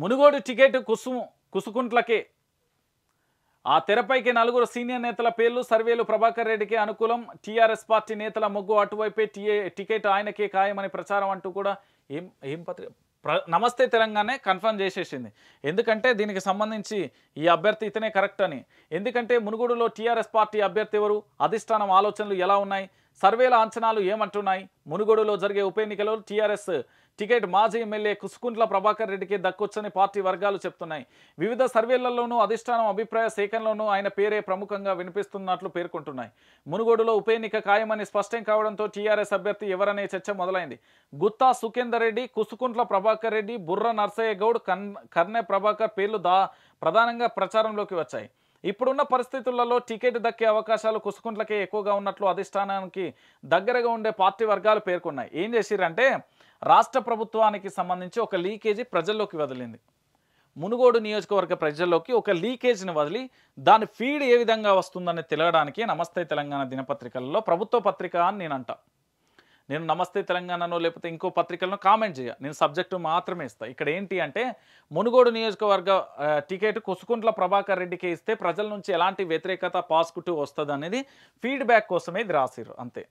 Munugode ticket కుసుము కుసుకుంట్లకే ఆ తెరపైకి నలుగురు సీనియర్ నేతల పేర్లు సర్వేలు ప్రభాకర్ రెడ్డికి అనుకూలం టీఆర్ఎస్ పార్టీ నేతల మొగ్గు అటువైపే టీఏ టికెట్ ఆయనకే ఖాయమని ప్రచారం అంటూ కూడా ఏం ఏం పత్రిక నమస్తే తెలంగాణే కన్ఫర్మ్ చేసేసింది ఎందుకంటే దీనికి సంబంధించి ఈ అభ్యర్థి ఇతనే కరెక్ట్ అని ఎందుకంటే మునుగోడులో టీఆర్ఎస్ పార్టీ అభ్యర్థి ఎవరు అధిష్టానం ఆలోచనలు ఎలా ఉన్నాయి సర్వేల అంచనాలు ఏమంటున్నాయి మునుగోడులో జరిగే ఉప ఎన్నికలో టీఆర్ఎస్ టికెట్ మాజీ ఎమ్మెల్యే కుసుకుంట్ల ప్రభాకర్ రెడ్డికి దక్కొచ్చని పార్టీ వర్గాలు చెప్తున్నాయి వివిధ సర్వేలలోనూ అధిష్టానం అభిప్రాయ సేకరణలోనూ ఆయన పేరే ప్రముఖంగా వినిపిస్తున్నట్లు పేర్కొంటున్నాయి మునుగోడులో ఉప ఎన్నిక ఖాయమని స్పష్టం కావడంతో టీఆర్ఎస్ అభ్యర్థి ఎవరనే చర్చ మొదలైంది గుత్తా సుఖేందర్ రెడ్డి కుసుకుంట్ల ప్రభాకర్ రెడ్డి బుర్ర నర్సయ్య గౌడ్ కర్ణె ప్రభాకర్ పేర్లు దా ప్రధానంగా ప్రచారంలోకి వచ్చాయి ఇప్పుడున్న పరిస్థితులలో టికెట్ దక్కే అవకాశాలు కుసుకుంట్లకే ఎక్కువగా ఉన్నట్లు అధిష్టానానికి దగ్గరగా ఉండే పార్టీ వర్గాలు పేర్కొన్నాయి ఏం చేసిరంటే రాష్ట్ర ప్రభుత్వానికి సంబంధించి ఒక లీకేజీ ప్రజల్లోకి వదిలింది మునుగోడు నియోజకవర్గ ప్రజల్లోకి ఒక లీకేజ్ని వదిలి దాని ఫీడ్ ఏ విధంగా వస్తుందని తెలియడానికి నమస్తే తెలంగాణ దినపత్రికలలో ప్రభుత్వ పత్రిక అని నేనంటా నేను నమస్తే తెలంగాణనో లేకపోతే ఇంకో పత్రికలను కామెంట్ చేయ నేను సబ్జెక్టు మాత్రమే ఇస్తాను ఇక్కడ ఏంటి అంటే మునుగోడు నియోజకవర్గ టికెట్ కుసుకుంట్ల ప్రభాకర్ రెడ్డికి ఇస్తే ప్రజల నుంచి ఎలాంటి వ్యతిరేకత పాస్కుటూ వస్తుంది అనేది ఫీడ్బ్యాక్ కోసమే ఇది రాసిరు అంతే